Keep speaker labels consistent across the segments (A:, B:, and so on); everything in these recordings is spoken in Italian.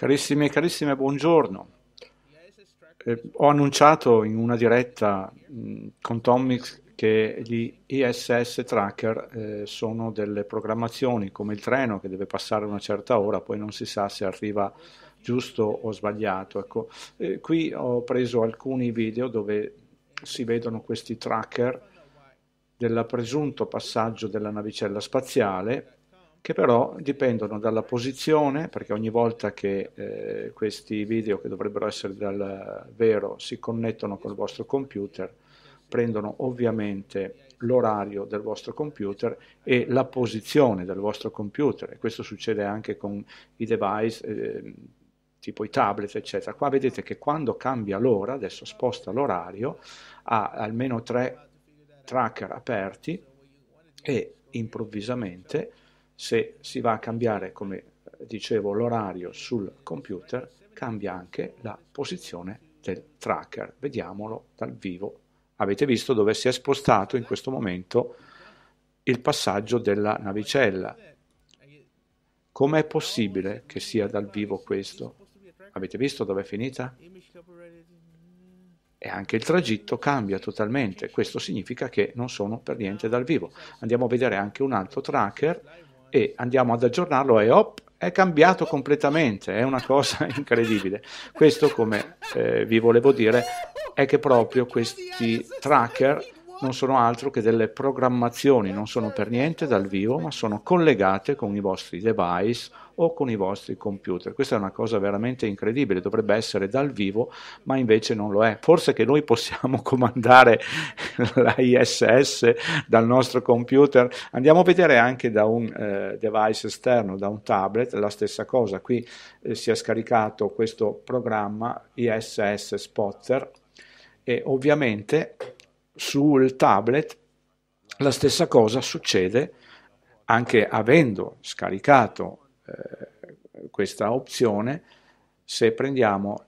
A: Carissime e carissime, buongiorno. Eh, ho annunciato in una diretta mh, con Tomix che gli ISS tracker eh, sono delle programmazioni come il treno che deve passare una certa ora, poi non si sa se arriva giusto o sbagliato. Ecco, eh, qui ho preso alcuni video dove si vedono questi tracker del presunto passaggio della navicella spaziale che però dipendono dalla posizione, perché ogni volta che eh, questi video che dovrebbero essere dal vero si connettono col vostro computer, prendono ovviamente l'orario del vostro computer e la posizione del vostro computer. E questo succede anche con i device eh, tipo i tablet, eccetera. Qua vedete che quando cambia l'ora, adesso sposta l'orario, ha almeno tre tracker aperti e improvvisamente se si va a cambiare, come dicevo, l'orario sul computer, cambia anche la posizione del tracker. Vediamolo dal vivo. Avete visto dove si è spostato in questo momento il passaggio della navicella. Com'è possibile che sia dal vivo questo? Avete visto dove è finita? E anche il tragitto cambia totalmente. Questo significa che non sono per niente dal vivo. Andiamo a vedere anche un altro tracker e andiamo ad aggiornarlo e hop, è cambiato completamente, è una cosa incredibile. Questo, come eh, vi volevo dire, è che proprio questi tracker non sono altro che delle programmazioni, non sono per niente dal vivo, ma sono collegate con i vostri device o con i vostri computer. Questa è una cosa veramente incredibile, dovrebbe essere dal vivo, ma invece non lo è. Forse che noi possiamo comandare la ISS dal nostro computer. Andiamo a vedere anche da un eh, device esterno, da un tablet, la stessa cosa. Qui eh, si è scaricato questo programma ISS Spotter e ovviamente sul tablet la stessa cosa succede anche avendo scaricato eh, questa opzione se prendiamo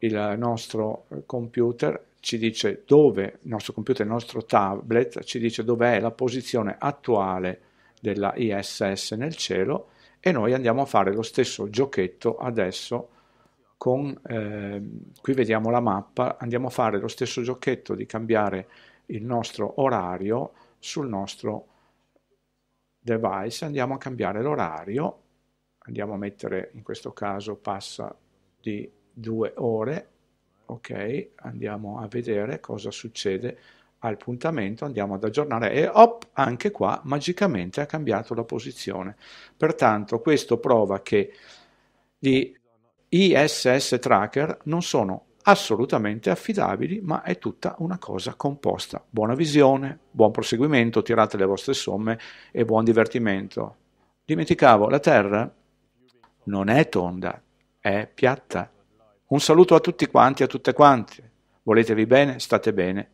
A: il nostro computer ci dice dove il nostro computer, il nostro tablet ci dice dov'è la posizione attuale della ISS nel cielo e noi andiamo a fare lo stesso giochetto adesso con, eh, qui vediamo la mappa, andiamo a fare lo stesso giochetto di cambiare il nostro orario sul nostro device, andiamo a cambiare l'orario, andiamo a mettere in questo caso passa di due ore, ok, andiamo a vedere cosa succede al puntamento, andiamo ad aggiornare e hop anche qua magicamente ha cambiato la posizione. Pertanto questo prova che di ISS tracker non sono assolutamente affidabili, ma è tutta una cosa composta. Buona visione, buon proseguimento, tirate le vostre somme e buon divertimento. Dimenticavo, la Terra non è tonda, è piatta. Un saluto a tutti quanti e a tutte quante. Voletevi bene, state bene.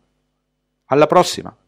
A: Alla prossima!